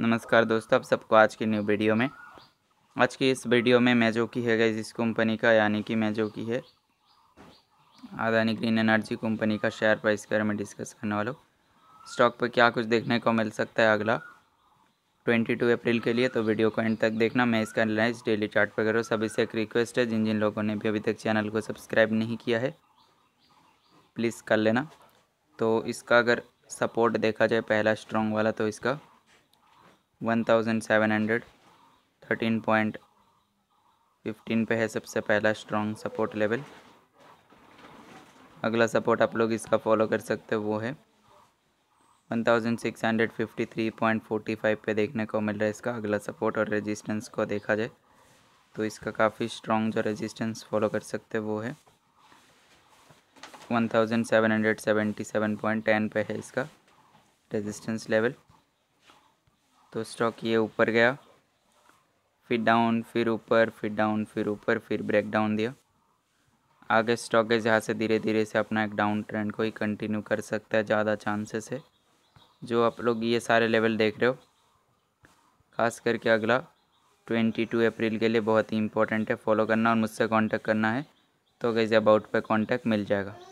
नमस्कार दोस्तों आप सबको आज की न्यू वीडियो में आज की इस वीडियो में मैं जो की है गई इस कंपनी का यानी कि मैं जो की है अदानी ग्रीन एनर्जी कंपनी का शेयर प्राइस के बारे में डिस्कस करने वालों स्टॉक पर क्या कुछ देखने को मिल सकता है अगला 22 अप्रैल के लिए तो वीडियो को एंड तक देखना मैं इसका एनालाइज डेली चार्ट पर करूँ सभी से एक रिक्वेस्ट है जिन जिन लोगों ने भी अभी तक चैनल को सब्सक्राइब नहीं किया है प्लीज़ कर लेना तो इसका अगर सपोर्ट देखा जाए पहला स्ट्रॉन्ग वाला तो इसका one thousand seven hundred thirteen point fifteen पे है सबसे पहला स्ट्रॉन्ग सपोर्ट लेवल अगला सपोर्ट आप लोग इसका फॉलो कर सकते हो वो है one thousand six hundred fifty three point forty five पे देखने को मिल रहा है इसका अगला सपोर्ट और रेजिस्टेंस को देखा जाए तो इसका काफ़ी स्ट्रॉन्ग जो रेजिस्टेंस फॉलो कर सकते हो वो है one thousand seven hundred seventy seven point ten पे है इसका रेजिस्टेंस लेवल तो स्टॉक ये ऊपर गया फिर डाउन फिर ऊपर फिर डाउन फिर ऊपर फिर ब्रेक डाउन दिया आगे स्टॉक है जहाँ से धीरे धीरे से अपना एक डाउन ट्रेंड को ही कंटिन्यू कर सकता है ज़्यादा चांसेस है जो आप लोग ये सारे लेवल देख रहे हो खास करके अगला ट्वेंटी टू अप्रैल के लिए बहुत ही इंपॉर्टेंट है फॉलो करना और मुझसे कांटेक्ट करना है तो गैज़ अबाउट पे कांटेक्ट मिल जाएगा